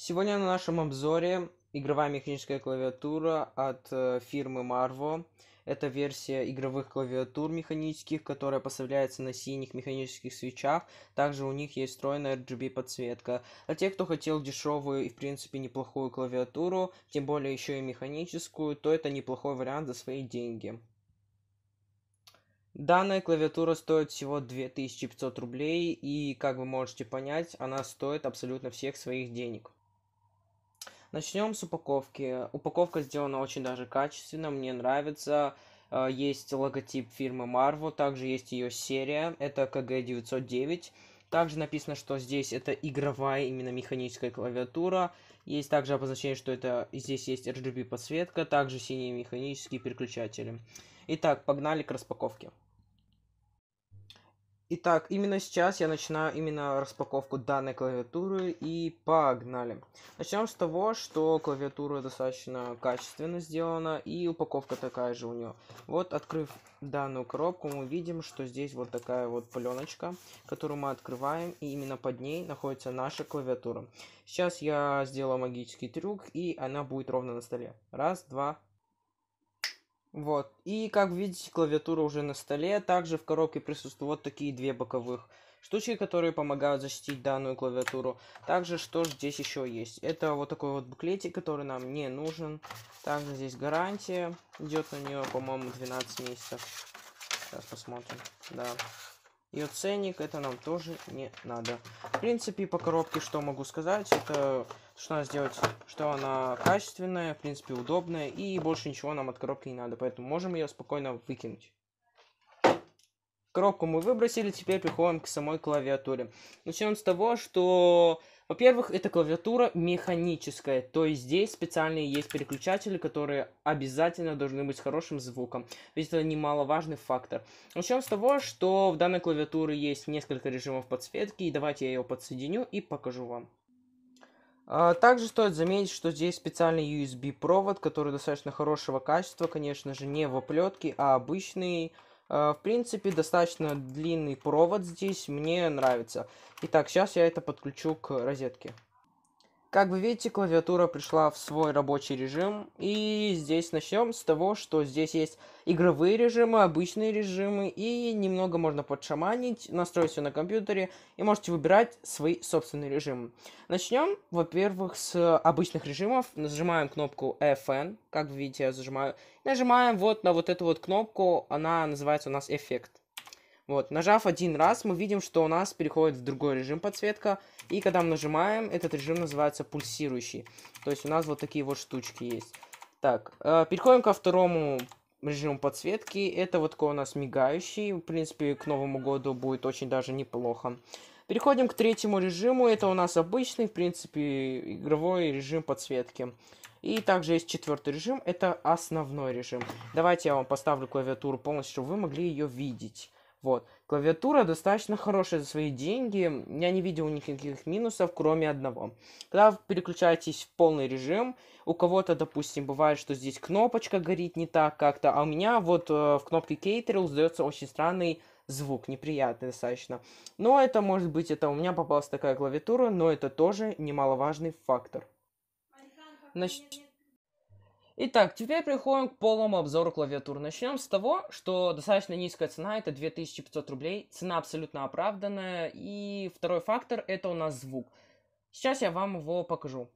Сегодня на нашем обзоре игровая механическая клавиатура от э, фирмы Marvo. Это версия игровых клавиатур механических, которая поставляется на синих механических свечах. Также у них есть встроенная RGB подсветка. А те, кто хотел дешевую и в принципе неплохую клавиатуру, тем более еще и механическую, то это неплохой вариант за свои деньги. Данная клавиатура стоит всего 2500 рублей и, как вы можете понять, она стоит абсолютно всех своих денег. Начнем с упаковки. Упаковка сделана очень даже качественно, мне нравится. Э, есть логотип фирмы Marvel, также есть ее серия, это KG909. Также написано, что здесь это игровая именно механическая клавиатура. Есть также обозначение, что это здесь есть RGB подсветка, также синие механические переключатели. Итак, погнали к распаковке. Итак, именно сейчас я начинаю именно распаковку данной клавиатуры и погнали. Начнем с того, что клавиатура достаточно качественно сделана и упаковка такая же у нее. Вот открыв данную коробку мы видим, что здесь вот такая вот пленочка, которую мы открываем и именно под ней находится наша клавиатура. Сейчас я сделаю магический трюк и она будет ровно на столе. Раз, два, вот. И, как видите, клавиатура уже на столе. Также в коробке присутствуют вот такие две боковых штучки, которые помогают защитить данную клавиатуру. Также, что же здесь еще есть? Это вот такой вот буклетик, который нам не нужен. Также здесь гарантия. Идет на нее, по-моему, 12 месяцев. Сейчас посмотрим. Да. И ценник это нам тоже не надо. В принципе, по коробке что могу сказать, это что она сделать, что она качественная, в принципе, удобная, и больше ничего нам от коробки не надо, поэтому можем ее спокойно выкинуть. Коробку мы выбросили, теперь приходим к самой клавиатуре. Начнем с того, что, во-первых, эта клавиатура механическая, то есть здесь специальные есть переключатели, которые обязательно должны быть с хорошим звуком, ведь это немаловажный фактор. Начнем с того, что в данной клавиатуре есть несколько режимов подсветки, и давайте я ее подсоединю и покажу вам. А, также стоит заметить, что здесь специальный USB-провод, который достаточно хорошего качества, конечно же, не в оплетке, а обычный Э, в принципе, достаточно длинный провод здесь, мне нравится. Итак, сейчас я это подключу к розетке. Как вы видите, клавиатура пришла в свой рабочий режим. И здесь начнем с того, что здесь есть игровые режимы, обычные режимы. И немного можно подшаманить, настроить все на компьютере. И можете выбирать свои собственные режимы. Начнем, во-первых, с обычных режимов. Нажимаем кнопку FN. Как вы видите, я зажимаю. Нажимаем вот на вот эту вот кнопку. Она называется у нас эффект. Вот, нажав один раз, мы видим, что у нас переходит в другой режим подсветка. И когда мы нажимаем, этот режим называется пульсирующий. То есть у нас вот такие вот штучки есть. Так, э, переходим ко второму режиму подсветки. Это вот такой у нас мигающий. В принципе, к Новому году будет очень даже неплохо. Переходим к третьему режиму. Это у нас обычный, в принципе, игровой режим подсветки. И также есть четвертый режим, это основной режим. Давайте я вам поставлю клавиатуру полностью, чтобы вы могли ее видеть. Вот. Клавиатура достаточно хорошая за свои деньги. Я не видел у них никаких минусов, кроме одного. Когда вы переключаетесь в полный режим, у кого-то, допустим, бывает, что здесь кнопочка горит не так как-то, а у меня вот э, в кнопке Cateril сдается очень странный звук, неприятный достаточно. Но это, может быть, это у меня попалась такая клавиатура, но это тоже немаловажный фактор. Значит... Итак, теперь приходим к полному обзору клавиатур. Начнем с того, что достаточно низкая цена, это 2500 рублей. Цена абсолютно оправданная. И второй фактор, это у нас звук. Сейчас я вам его покажу.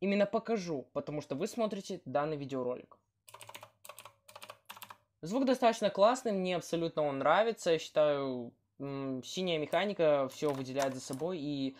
Именно покажу, потому что вы смотрите данный видеоролик. Звук достаточно классный, мне абсолютно он нравится. Я считаю, синяя механика все выделяет за собой и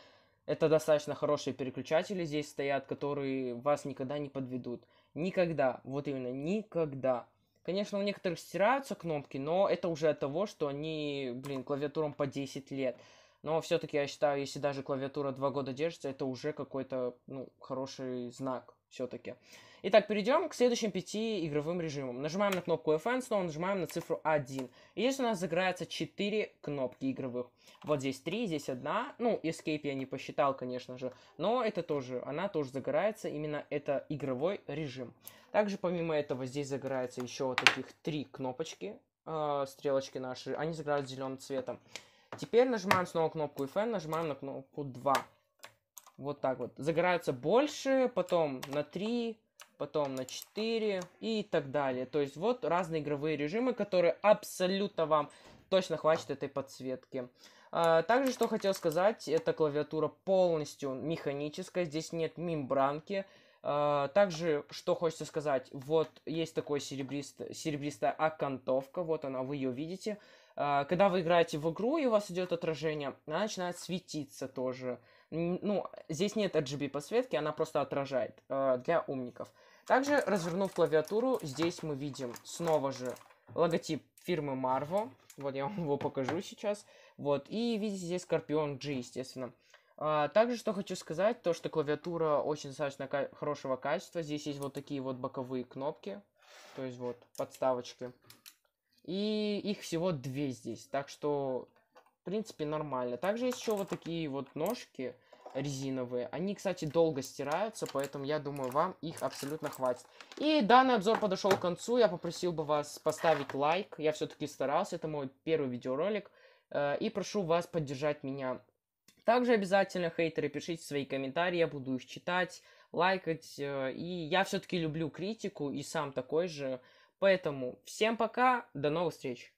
это достаточно хорошие переключатели здесь стоят, которые вас никогда не подведут. Никогда, вот именно никогда. Конечно, у некоторых стираются кнопки, но это уже от того, что они, блин, клавиатурам по 10 лет. Но все-таки я считаю, если даже клавиатура 2 года держится, это уже какой-то, ну, хороший знак все-таки. Итак, перейдем к следующим пяти игровым режимам. Нажимаем на кнопку FN, снова нажимаем на цифру 1. И здесь у нас загорается 4 кнопки игровых. Вот здесь 3, здесь одна. Ну, Escape я не посчитал, конечно же. Но это тоже, она тоже загорается. Именно это игровой режим. Также, помимо этого, здесь загорается еще вот таких три кнопочки. Э, стрелочки наши. Они загораются зеленым цветом. Теперь нажимаем снова кнопку FN, нажимаем на кнопку 2. Вот так вот. Загораются больше, потом на 3, потом на 4 и так далее. То есть вот разные игровые режимы, которые абсолютно вам точно хватит этой подсветки. А, также, что хотел сказать, эта клавиатура полностью механическая, здесь нет мембранки. А, также, что хочется сказать, вот есть такой серебрист, серебристая окантовка, вот она, вы ее видите. А, когда вы играете в игру и у вас идет отражение, она начинает светиться тоже. Ну, здесь нет RGB-подсветки, она просто отражает э, для умников. Также, развернув клавиатуру, здесь мы видим снова же логотип фирмы Marvo. Вот я вам его покажу сейчас. Вот, и видите здесь Scorpion G, естественно. А, также, что хочу сказать, то, что клавиатура очень достаточно ка хорошего качества. Здесь есть вот такие вот боковые кнопки, то есть вот подставочки. И их всего две здесь, так что принципе, нормально. Также есть еще вот такие вот ножки резиновые. Они, кстати, долго стираются, поэтому я думаю, вам их абсолютно хватит. И данный обзор подошел к концу. Я попросил бы вас поставить лайк. Я все-таки старался. Это мой первый видеоролик. Э, и прошу вас поддержать меня. Также обязательно, хейтеры, пишите свои комментарии, я буду их читать, лайкать. Э, и я все-таки люблю критику и сам такой же. Поэтому всем пока, до новых встреч!